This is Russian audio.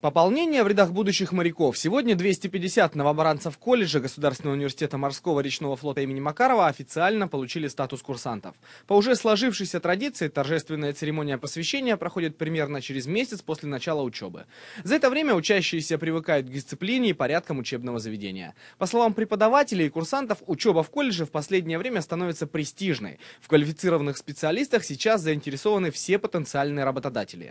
Пополнение в рядах будущих моряков. Сегодня 250 новобранцев колледжа Государственного университета морского речного флота имени Макарова официально получили статус курсантов. По уже сложившейся традиции, торжественная церемония посвящения проходит примерно через месяц после начала учебы. За это время учащиеся привыкают к дисциплине и порядкам учебного заведения. По словам преподавателей и курсантов, учеба в колледже в последнее время становится престижной. В квалифицированных специалистах сейчас заинтересованы все потенциальные работодатели.